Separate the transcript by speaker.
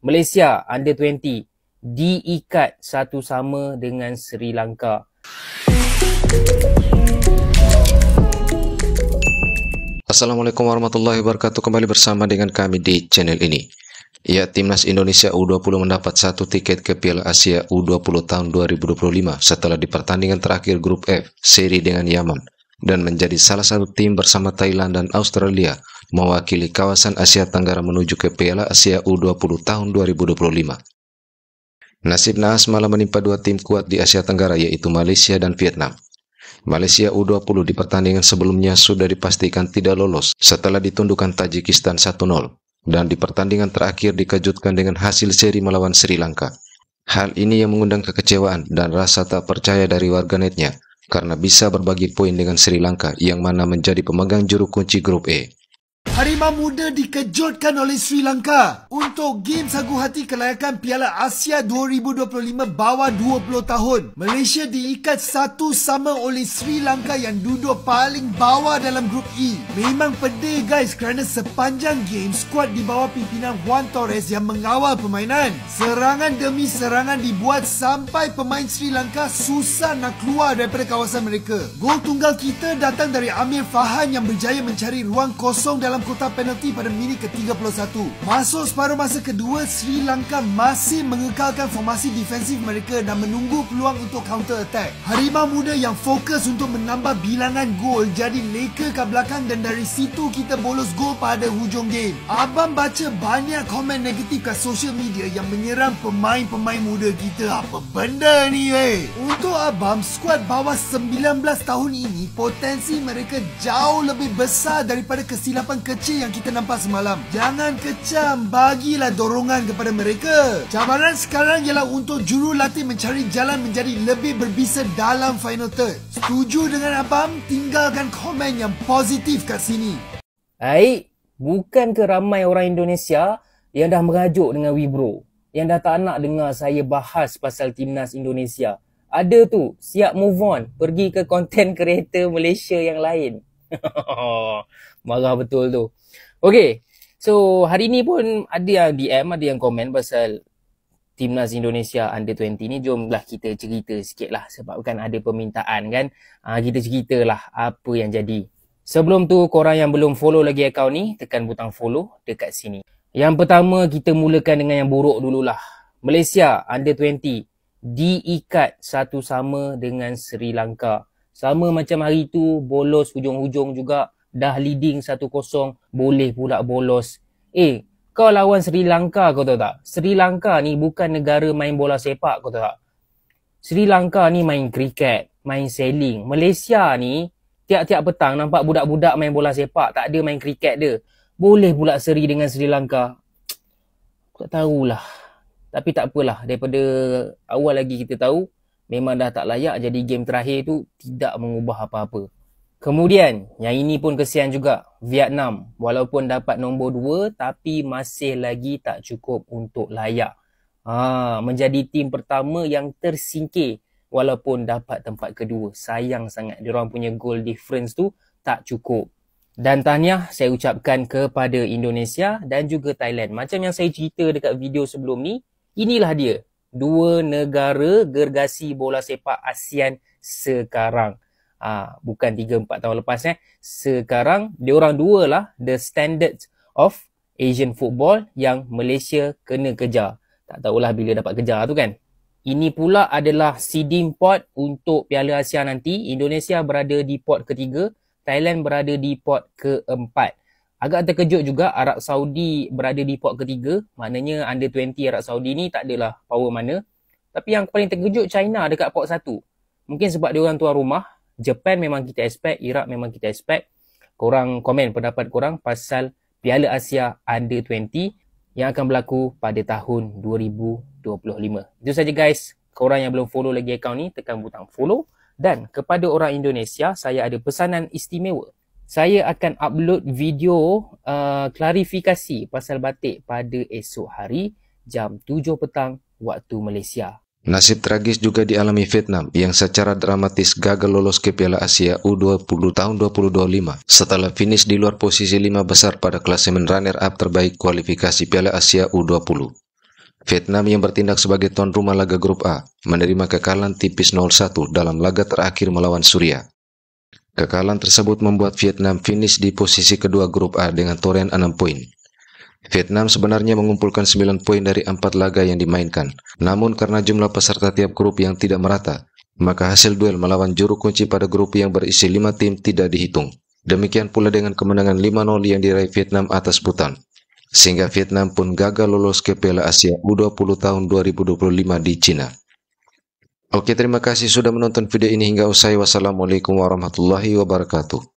Speaker 1: Malaysia under 20 diikat satu sama dengan Sri Lanka.
Speaker 2: Assalamualaikum warahmatullahi wabarakatuh kembali bersama dengan kami di channel ini. Ya, Timnas Indonesia U20 mendapat satu tiket ke Piala Asia U20 tahun 2025 setelah di pertandingan terakhir grup F seri dengan Yaman dan menjadi salah satu tim bersama Thailand dan Australia mewakili kawasan Asia Tenggara menuju ke Piala Asia U20 tahun 2025. Nasib naas malah menimpa dua tim kuat di Asia Tenggara yaitu Malaysia dan Vietnam. Malaysia U20 di pertandingan sebelumnya sudah dipastikan tidak lolos setelah ditundukkan Tajikistan 1-0 dan di pertandingan terakhir dikejutkan dengan hasil seri melawan Sri Lanka. Hal ini yang mengundang kekecewaan dan rasa tak percaya dari warganetnya karena bisa berbagi poin dengan Sri Lanka yang mana menjadi pemegang juru kunci grup E.
Speaker 3: Harimau muda dikejutkan oleh Sri Lanka untuk game sagu hati kelayakan Piala Asia 2025 bawah 20 tahun. Malaysia diikat satu sama oleh Sri Lanka yang duduk paling bawah dalam grup E. Memang pedih guys kerana sepanjang game skuad di bawah pimpinan Juan Torres yang mengawal permainan. Serangan demi serangan dibuat sampai pemain Sri Lanka susah nak keluar daripada kawasan mereka. Gol tunggal kita datang dari Amir Fahan yang berjaya mencari ruang kosong dalam kota penalti pada minit ke-31. Masuk separuh masa kedua, Sri Lanka masih mengekalkan formasi defensif mereka dan menunggu peluang untuk counter attack. Harimau muda yang fokus untuk menambah bilangan gol jadi leka ke belakang dan dari situ kita bolos gol pada hujung game. Abang baca banyak komen negatif kat social media yang menyerang pemain-pemain muda kita. Apa benda ni weh? Untuk Abang, skuad bawah 19 tahun ini potensi mereka jauh lebih besar daripada kesilapan kecil yang kita nampak semalam. Jangan kecam, bagilah dorongan kepada mereka. Cabaran sekarang ialah untuk jurulatih mencari jalan menjadi lebih berbisa dalam final third. Setuju dengan Abang? Tinggalkan komen yang positif kat sini.
Speaker 1: Aik, bukan ke ramai orang Indonesia yang dah merajuk dengan Wibro? Yang dah tak nak dengar saya bahas pasal timnas Indonesia. Ada tu, siap move on. Pergi ke content creator Malaysia yang lain. marah betul tu. Okay. So hari ni pun ada yang DM, ada yang komen pasal Timnas Indonesia Under 20 ni jomlah kita cerita sikit lah sebab kan ada permintaan kan uh, kita cerita lah apa yang jadi. Sebelum tu korang yang belum follow lagi akaun ni tekan butang follow dekat sini. Yang pertama kita mulakan dengan yang buruk dululah. Malaysia Under 20 diikat satu sama dengan Sri Lanka. Sama macam hari tu bolos hujung-hujung juga dah leading 1-0 boleh pula bolos. Eh, kau lawan Sri Lanka kau tahu tak? Sri Lanka ni bukan negara main bola sepak kau tahu tak? Sri Lanka ni main kriket, main sailing. Malaysia ni tiap-tiap petang nampak budak-budak main bola sepak, tak ada main kriket dia. Boleh pula seri dengan Sri Lanka. Kau Tak tahulah. Tapi tak apalah, daripada awal lagi kita tahu memang dah tak layak jadi game terakhir tu tidak mengubah apa-apa. Kemudian, yang ini pun kesian juga. Vietnam, walaupun dapat nombor dua tapi masih lagi tak cukup untuk layak. Ha, menjadi tim pertama yang tersingkir walaupun dapat tempat kedua. Sayang sangat diorang punya goal difference tu tak cukup. Dan tanya saya ucapkan kepada Indonesia dan juga Thailand. Macam yang saya cerita dekat video sebelum ni, inilah dia. Dua negara gergasi bola sepak ASEAN sekarang. Ah, bukan 3 4 tahun lepas eh. Sekarang dia orang dua lah the standard of Asian football yang Malaysia kena kejar. Tak tahulah bila dapat kejar tu kan. Ini pula adalah seeding pot untuk Piala Asia nanti. Indonesia berada di pot ketiga, Thailand berada di pot keempat. Agak terkejut juga Arab Saudi berada di pot ketiga. Maknanya under 20 Arab Saudi ni tak adalah power mana. Tapi yang paling terkejut China dekat pot satu. Mungkin sebab dia orang tuan rumah Japan memang kita expect, Iraq memang kita expect. Korang komen pendapat korang pasal Piala Asia Under 20 yang akan berlaku pada tahun 2025. Itu saja guys. Korang yang belum follow lagi akaun ni, tekan butang follow. Dan kepada orang Indonesia, saya ada pesanan istimewa. Saya akan upload video uh, klarifikasi pasal batik pada esok hari jam 7 petang waktu Malaysia.
Speaker 2: Nasib tragis juga dialami Vietnam yang secara dramatis gagal lolos ke Piala Asia U20 tahun 2025 setelah finish di luar posisi 5 besar pada klasemen runner-up terbaik kualifikasi Piala Asia U20. Vietnam yang bertindak sebagai tuan rumah laga grup A menerima kekalahan tipis 0-1 dalam laga terakhir melawan Suriah. Kekalahan tersebut membuat Vietnam finish di posisi kedua grup A dengan torehan 6 poin. Vietnam sebenarnya mengumpulkan 9 poin dari 4 laga yang dimainkan. Namun karena jumlah peserta tiap grup yang tidak merata, maka hasil duel melawan juru kunci pada grup yang berisi 5 tim tidak dihitung. Demikian pula dengan kemenangan 5-0 yang diraih Vietnam atas Bhutan. Sehingga Vietnam pun gagal lolos ke Piala Asia U20 tahun 2025 di China. Oke, terima kasih sudah menonton video ini hingga usai. Wassalamualaikum warahmatullahi wabarakatuh.